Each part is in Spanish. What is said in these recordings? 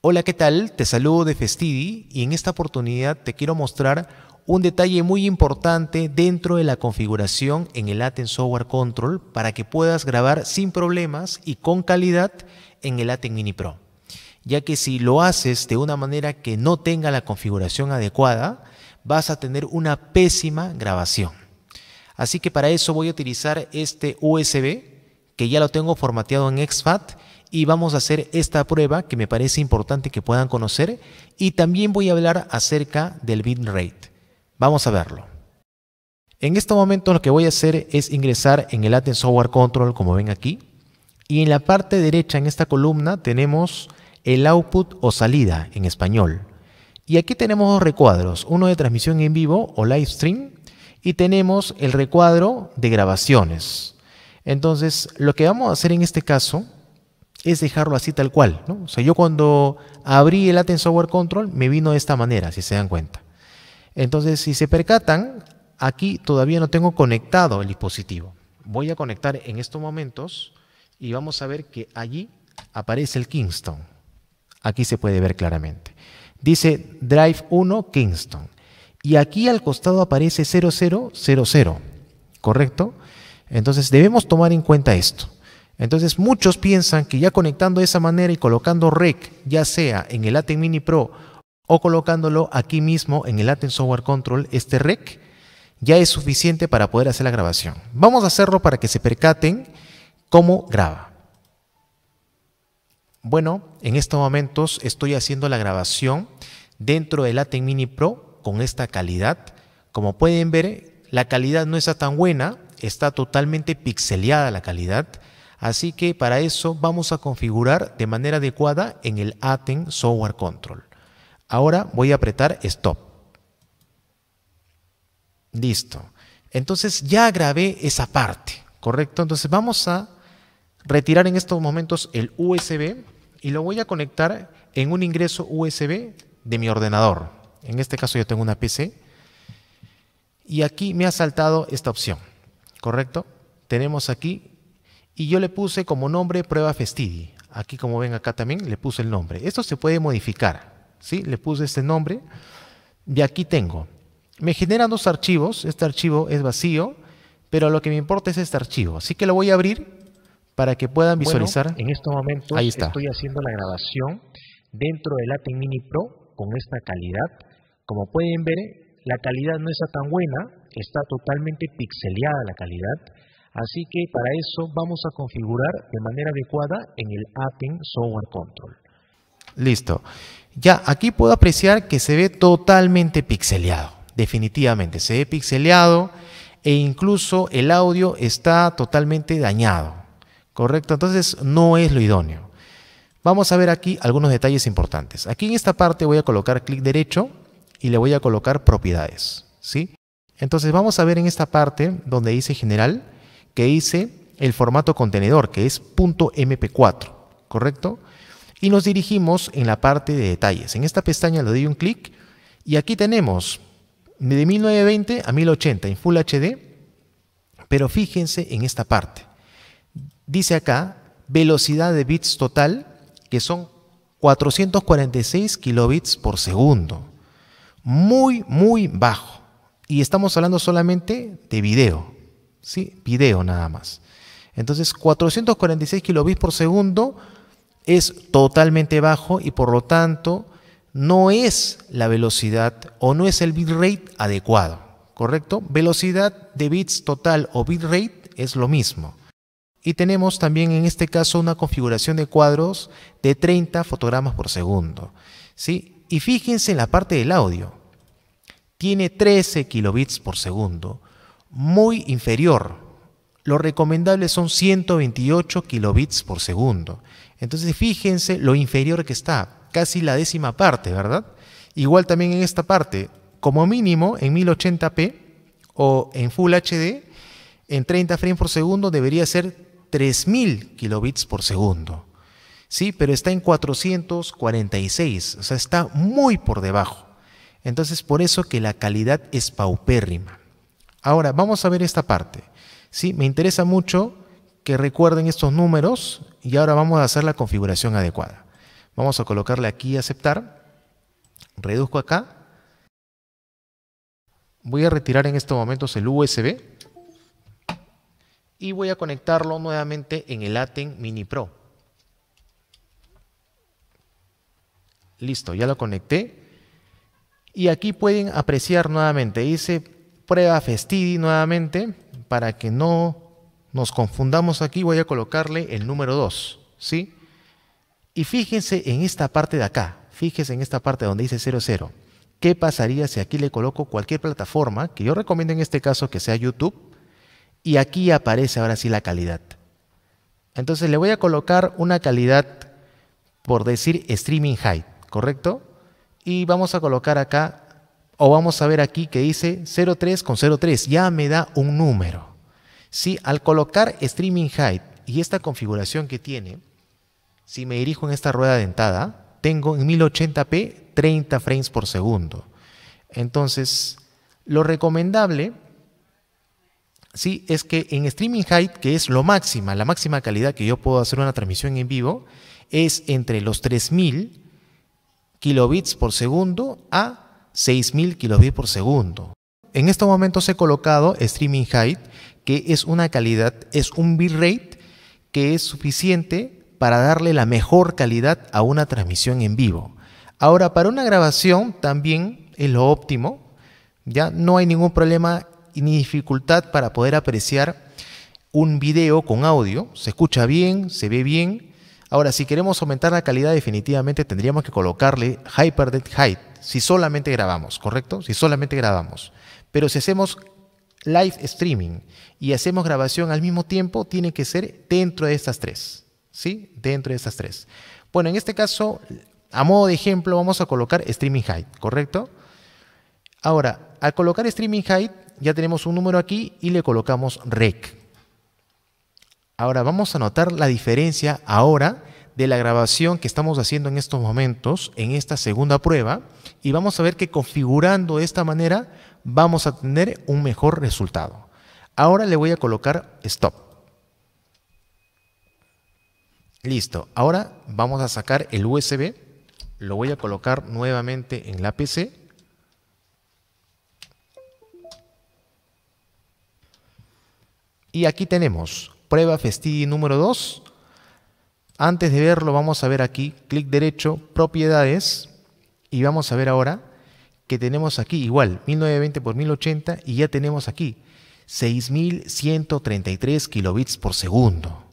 Hola, ¿qué tal? Te saludo de Festidi y en esta oportunidad te quiero mostrar un detalle muy importante dentro de la configuración en el Aten Software Control para que puedas grabar sin problemas y con calidad en el Aten Mini Pro. Ya que si lo haces de una manera que no tenga la configuración adecuada, vas a tener una pésima grabación. Así que para eso voy a utilizar este USB que ya lo tengo formateado en exFAT y vamos a hacer esta prueba que me parece importante que puedan conocer y también voy a hablar acerca del bitrate. Vamos a verlo. En este momento lo que voy a hacer es ingresar en el Aten Software Control como ven aquí y en la parte derecha en esta columna tenemos el output o salida en español. Y aquí tenemos dos recuadros, uno de transmisión en vivo o live stream y tenemos el recuadro de grabaciones. Entonces, lo que vamos a hacer en este caso es dejarlo así tal cual. ¿no? O sea, yo cuando abrí el Software Control me vino de esta manera, si se dan cuenta. Entonces, si se percatan, aquí todavía no tengo conectado el dispositivo. Voy a conectar en estos momentos y vamos a ver que allí aparece el Kingston. Aquí se puede ver claramente. Dice Drive 1 Kingston. Y aquí al costado aparece 0000, ¿correcto? Entonces debemos tomar en cuenta esto. Entonces muchos piensan que ya conectando de esa manera y colocando rec, ya sea en el Aten Mini Pro o colocándolo aquí mismo en el Aten Software Control, este rec ya es suficiente para poder hacer la grabación. Vamos a hacerlo para que se percaten cómo graba. Bueno, en estos momentos estoy haciendo la grabación dentro del Aten Mini Pro con esta calidad. Como pueden ver, la calidad no está tan buena, está totalmente pixeleada la calidad Así que para eso vamos a configurar de manera adecuada en el Aten Software Control. Ahora voy a apretar Stop. Listo. Entonces ya grabé esa parte, ¿correcto? Entonces vamos a retirar en estos momentos el USB y lo voy a conectar en un ingreso USB de mi ordenador. En este caso yo tengo una PC. Y aquí me ha saltado esta opción, ¿correcto? Tenemos aquí y yo le puse como nombre prueba festidi. Aquí como ven acá también le puse el nombre. Esto se puede modificar, ¿sí? Le puse este nombre y aquí tengo. Me generan dos archivos, este archivo es vacío, pero lo que me importa es este archivo. Así que lo voy a abrir para que puedan visualizar. en este momento estoy haciendo la grabación dentro del Latin Mini Pro con esta calidad. Como pueden ver, la calidad no está tan buena, está totalmente pixeleada la calidad Así que para eso vamos a configurar de manera adecuada en el Appen Software Control. Listo. Ya aquí puedo apreciar que se ve totalmente pixeleado. Definitivamente se ve pixeleado e incluso el audio está totalmente dañado. ¿Correcto? Entonces no es lo idóneo. Vamos a ver aquí algunos detalles importantes. Aquí en esta parte voy a colocar clic derecho y le voy a colocar propiedades. ¿sí? Entonces vamos a ver en esta parte donde dice general que dice el formato contenedor, que es .mp4, ¿correcto? Y nos dirigimos en la parte de detalles. En esta pestaña le doy un clic y aquí tenemos de 1920 a 1080 en Full HD, pero fíjense en esta parte. Dice acá velocidad de bits total, que son 446 kilobits por segundo. Muy, muy bajo. Y estamos hablando solamente de video. Video nada más. Entonces, 446 kilobits por segundo es totalmente bajo y por lo tanto no es la velocidad o no es el bitrate adecuado, ¿correcto? Velocidad de bits total o bitrate es lo mismo. Y tenemos también en este caso una configuración de cuadros de 30 fotogramas por segundo. ¿sí? Y fíjense en la parte del audio. Tiene 13 kilobits por segundo muy inferior. Lo recomendable son 128 kilobits por segundo. Entonces fíjense lo inferior que está, casi la décima parte, ¿verdad? Igual también en esta parte, como mínimo en 1080p o en Full HD, en 30 frames por segundo debería ser 3000 kilobits por segundo. Sí, pero está en 446, o sea, está muy por debajo. Entonces, por eso que la calidad es paupérrima. Ahora, vamos a ver esta parte. ¿sí? Me interesa mucho que recuerden estos números y ahora vamos a hacer la configuración adecuada. Vamos a colocarle aquí aceptar. Reduzco acá. Voy a retirar en estos momentos el USB y voy a conectarlo nuevamente en el Aten Mini Pro. Listo, ya lo conecté. Y aquí pueden apreciar nuevamente, dice prueba Festidi nuevamente para que no nos confundamos aquí, voy a colocarle el número 2, ¿sí? Y fíjense en esta parte de acá, fíjense en esta parte donde dice 00. ¿Qué pasaría si aquí le coloco cualquier plataforma, que yo recomiendo en este caso que sea YouTube, y aquí aparece ahora sí la calidad? Entonces le voy a colocar una calidad, por decir, streaming high, ¿correcto? Y vamos a colocar acá o vamos a ver aquí que dice 03 con 03, ya me da un número. si Al colocar Streaming Height y esta configuración que tiene, si me dirijo en esta rueda dentada, tengo en 1080p 30 frames por segundo. Entonces, lo recomendable ¿sí? es que en Streaming Height, que es lo máxima, la máxima calidad que yo puedo hacer una transmisión en vivo, es entre los 3000 kilobits por segundo a 6.000 kbps por segundo. En estos momentos he colocado Streaming Height, que es una calidad, es un bitrate que es suficiente para darle la mejor calidad a una transmisión en vivo. Ahora, para una grabación también es lo óptimo, ya no hay ningún problema ni dificultad para poder apreciar un video con audio, se escucha bien, se ve bien, Ahora, si queremos aumentar la calidad definitivamente tendríamos que colocarle Hyperdead Height si solamente grabamos, ¿correcto? Si solamente grabamos. Pero si hacemos live streaming y hacemos grabación al mismo tiempo, tiene que ser dentro de estas tres, ¿sí? Dentro de estas tres. Bueno, en este caso, a modo de ejemplo, vamos a colocar streaming height, ¿correcto? Ahora, al colocar streaming height, ya tenemos un número aquí y le colocamos rec, Ahora vamos a notar la diferencia ahora de la grabación que estamos haciendo en estos momentos, en esta segunda prueba, y vamos a ver que configurando de esta manera vamos a tener un mejor resultado. Ahora le voy a colocar stop. Listo, ahora vamos a sacar el USB, lo voy a colocar nuevamente en la PC. Y aquí tenemos Prueba Festidi número 2. Antes de verlo, vamos a ver aquí, clic derecho, propiedades, y vamos a ver ahora que tenemos aquí igual 1920 por 1080 y ya tenemos aquí 6133 kilobits por segundo.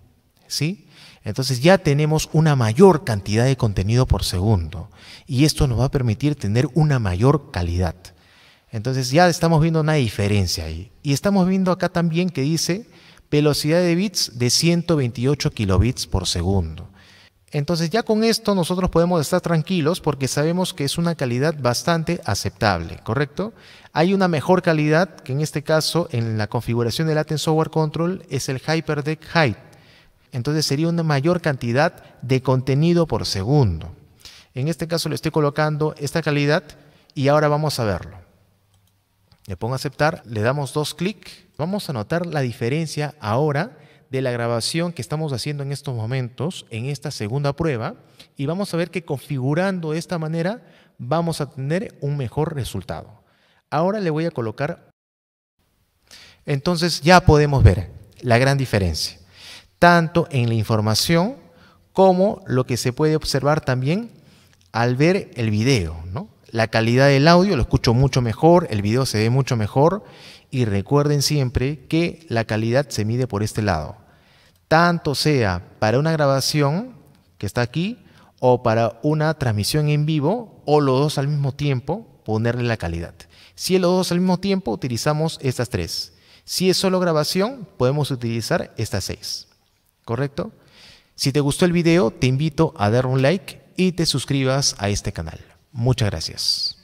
¿Sí? Entonces ya tenemos una mayor cantidad de contenido por segundo y esto nos va a permitir tener una mayor calidad. Entonces ya estamos viendo una diferencia ahí. Y estamos viendo acá también que dice velocidad de bits de 128 kilobits por segundo. Entonces ya con esto nosotros podemos estar tranquilos porque sabemos que es una calidad bastante aceptable, ¿correcto? Hay una mejor calidad que en este caso en la configuración del Aten Software Control es el HyperDeck Height. Entonces sería una mayor cantidad de contenido por segundo. En este caso le estoy colocando esta calidad y ahora vamos a verlo. Le pongo a aceptar, le damos dos clics. Vamos a notar la diferencia ahora de la grabación que estamos haciendo en estos momentos, en esta segunda prueba, y vamos a ver que configurando de esta manera vamos a tener un mejor resultado. Ahora le voy a colocar... Entonces ya podemos ver la gran diferencia, tanto en la información como lo que se puede observar también al ver el video, ¿no? La calidad del audio lo escucho mucho mejor, el video se ve mucho mejor y recuerden siempre que la calidad se mide por este lado. Tanto sea para una grabación que está aquí o para una transmisión en vivo o los dos al mismo tiempo, ponerle la calidad. Si es los dos al mismo tiempo, utilizamos estas tres. Si es solo grabación, podemos utilizar estas seis. ¿Correcto? Si te gustó el video, te invito a dar un like y te suscribas a este canal. Muchas gracias.